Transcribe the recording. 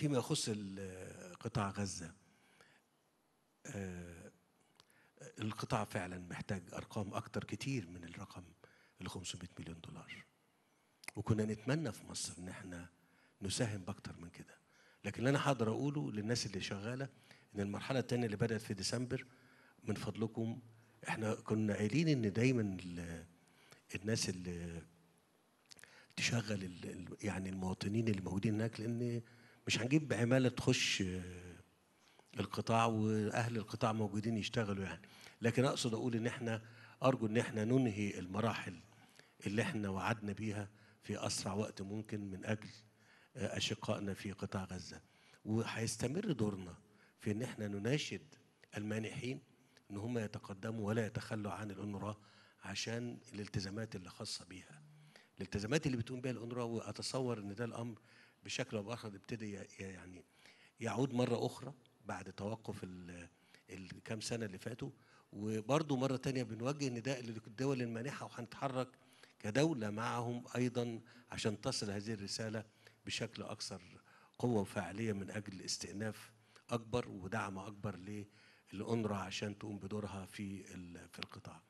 فيما يخص قطاع غزة آه، القطاع فعلا محتاج أرقام أكتر كتير من الرقم ال 500 مليون دولار وكنا نتمنى في مصر إن احنا نساهم بأكتر من كده لكن اللي أنا حاضر أقوله للناس اللي شغالة إن المرحلة الثانية اللي بدأت في ديسمبر من فضلكم احنا كنا قايلين إن دايما الناس اللي تشغل يعني المواطنين اللي موجودين هناك لأن مش هنجيب عماله تخش آه، القطاع واهل القطاع موجودين يشتغلوا يعني لكن اقصد اقول ان احنا ارجو ان احنا ننهي المراحل اللي احنا وعدنا بيها في اسرع وقت ممكن من اجل آه، اشقائنا في قطاع غزه وهيستمر دورنا في ان احنا نناشد المانحين ان هم يتقدموا ولا يتخلوا عن الأنرة عشان الالتزامات اللي خاصه بيها الالتزامات اللي بتقوم بها الأنرة واتصور ان ده الامر بشكل او باخر ابتدي يعني يعود مره اخرى بعد توقف الكام سنه اللي فاتوا وبرضه مره تانية بنوجه نداء للدول المانحه وهنتحرك كدوله معهم ايضا عشان تصل هذه الرساله بشكل اكثر قوه وفاعليه من اجل استئناف اكبر ودعم اكبر للانرا عشان تقوم بدورها في في القطاع